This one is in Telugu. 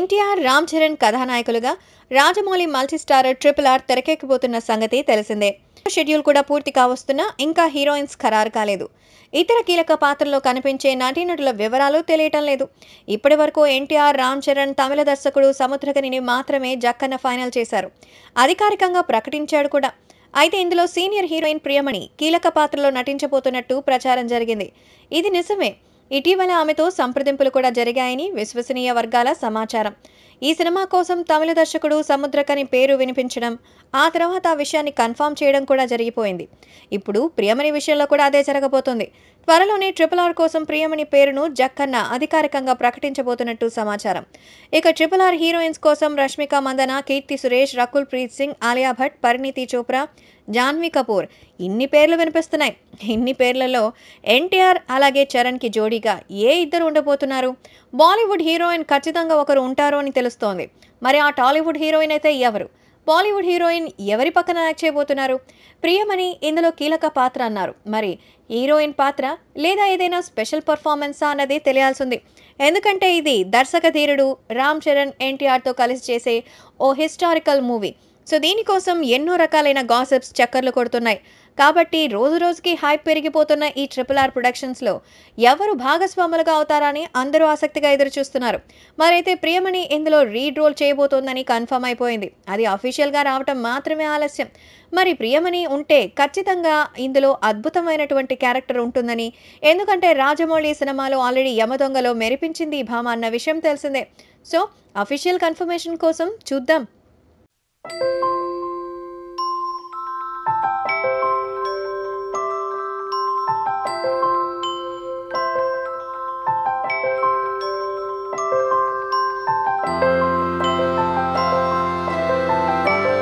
ఎన్టీఆర్ రామ్ చరణ్ కథానాయకులుగా రాజమౌళి మల్టీస్టార్ ట్రిపుల్ ఆర్ తెరకెక్కిపోతున్న సంగతి తెలిసిందే షెడ్యూల్ కూడా పూర్తి కావస్తున్నా ఇంకా హీరోయిన్స్ ఖరారు కాలేదు ఇతర కీలక పాత్రల్లో కనిపించే నటీనటుల వివరాలు తెలియటం లేదు ఇప్పటి వరకు ఎన్టీఆర్ రామ్ చరణ్ తమిళ దర్శకుడు సముద్రకనిని మాత్రమే జక్కన్న ఫైనల్ చేశారు అధికారికంగా ప్రకటించాడు కూడా అయితే ఇందులో సీనియర్ హీరోయిన్ ప్రియమణి కీలక పాత్రలో నటించబోతున్నట్టు ప్రచారం జరిగింది ఇది నిజమే ఇటీవల ఆమెతో సంప్రదింపులు కూడా జరిగాయని విశ్వసనీయ వర్గాల సమాచారం ఈ సినిమా కోసం తమిళ దర్శకుడు సముద్రకని పేరు వినిపించడం ఆ తర్వాత ఆ విషయాన్ని కన్ఫామ్ చేయడం కూడా జరిగిపోయింది ఇప్పుడు ప్రియమణి విషయంలో కూడా అదే జరగబోతోంది త్వరలోనే ట్రిపుల్ ఆర్ కోసం ప్రియమణి పేరును జక్కన్న అధికారికంగా ప్రకటించబోతున్నట్టు సమాచారం ఇక ట్రిపుల్ ఆర్ హీరోయిన్స్ కోసం రష్మిక మందన కీర్తి సురేష్ రకుల్ ప్రీత్ సింగ్ ఆలియా భట్ పరిణీతి చోప్రా జాన్వీ కపూర్ ఇన్ని పేర్లు వినిపిస్తున్నాయి ఇన్ని పేర్లలో ఎన్టీఆర్ అలాగే చరణ్కి జోడీగా ఏ ఇద్దరు ఉండబోతున్నారు బాలీవుడ్ హీరోయిన్ ఖచ్చితంగా ఒకరు ఉంటారు అని తెలుస్తోంది మరి ఆ టాలీవుడ్ హీరోయిన్ అయితే ఎవరు బాలీవుడ్ హీరోయిన్ ఎవరి పక్కన యాక్ట్ చేయబోతున్నారు ప్రియమణి ఇందులో కీలక పాత్ర అన్నారు మరి హీరోయిన్ పాత్ర లేదా ఏదైనా స్పెషల్ పర్ఫార్మెన్సా అన్నది తెలియాల్సింది ఎందుకంటే ఇది దర్శక ధీరుడు రామ్ చరణ్ ఎన్టీఆర్తో కలిసి చేసే ఓ హిస్టారికల్ మూవీ సో దీనికోసం ఎన్నో రకాలైన గాసిప్స్ చక్కర్లు కొడుతున్నాయి కాబట్టి రోజు రోజుకి హైప్ పెరిగిపోతున్న ఈ ట్రిపుల్ ఆర్ ప్రొడక్షన్స్లో ఎవరు భాగస్వాములుగా అవుతారని అందరూ ఆసక్తిగా ఎదురుచూస్తున్నారు మరైతే ప్రియమణి ఇందులో రీడ్ రోల్ చేయబోతోందని కన్ఫర్మ్ అయిపోయింది అది అఫీషియల్గా రావటం మాత్రమే ఆలస్యం మరి ప్రియమణి ఉంటే ఖచ్చితంగా ఇందులో అద్భుతమైనటువంటి క్యారెక్టర్ ఉంటుందని ఎందుకంటే రాజమౌళి సినిమాలో ఆల్రెడీ యమదొంగలో మెరిపించింది భామ అన్న విషయం తెలిసిందే సో అఫీషియల్ కన్ఫర్మేషన్ కోసం చూద్దాం